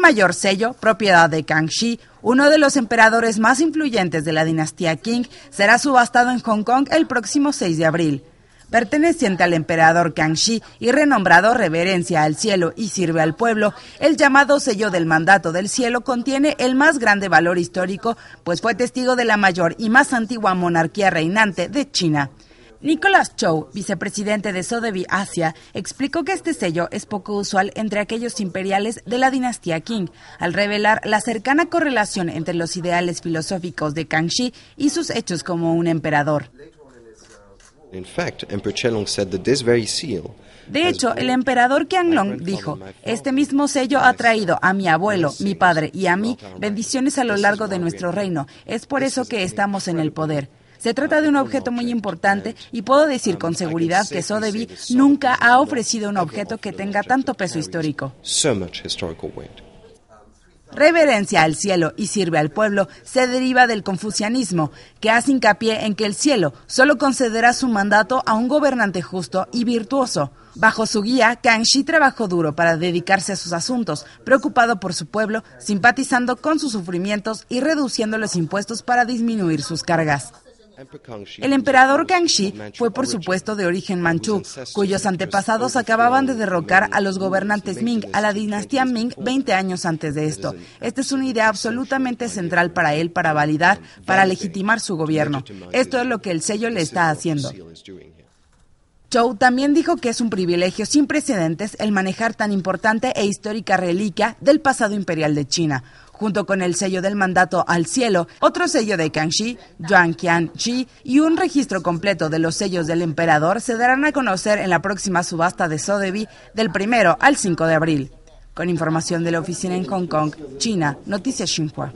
mayor sello, propiedad de Kangxi, uno de los emperadores más influyentes de la dinastía Qing, será subastado en Hong Kong el próximo 6 de abril. Perteneciente al emperador Kangxi y renombrado Reverencia al Cielo y Sirve al Pueblo, el llamado sello del mandato del cielo contiene el más grande valor histórico, pues fue testigo de la mayor y más antigua monarquía reinante de China. Nicholas Chow, vicepresidente de Sotheby Asia, explicó que este sello es poco usual entre aquellos imperiales de la dinastía Qing, al revelar la cercana correlación entre los ideales filosóficos de Kangxi y sus hechos como un emperador. De hecho, el emperador Qianlong dijo, este mismo sello ha traído a mi abuelo, mi padre y a mí bendiciones a lo largo de nuestro reino. Es por eso que estamos en el poder. Se trata de un objeto muy importante y puedo decir con seguridad que Sotheby nunca ha ofrecido un objeto que tenga tanto peso histórico. Reverencia al cielo y sirve al pueblo se deriva del confucianismo, que hace hincapié en que el cielo solo concederá su mandato a un gobernante justo y virtuoso. Bajo su guía, Kangxi trabajó duro para dedicarse a sus asuntos, preocupado por su pueblo, simpatizando con sus sufrimientos y reduciendo los impuestos para disminuir sus cargas. El emperador Kangxi fue por supuesto de origen manchú, cuyos antepasados acababan de derrocar a los gobernantes Ming, a la dinastía Ming 20 años antes de esto. Esta es una idea absolutamente central para él para validar, para legitimar su gobierno. Esto es lo que el sello le está haciendo. Zhou también dijo que es un privilegio sin precedentes el manejar tan importante e histórica reliquia del pasado imperial de China, junto con el sello del mandato al cielo, otro sello de Kangxi, Yuan Qian y un registro completo de los sellos del emperador se darán a conocer en la próxima subasta de Sotheby del 1 al 5 de abril. Con información de la oficina en Hong Kong, China, Noticias Xinhua.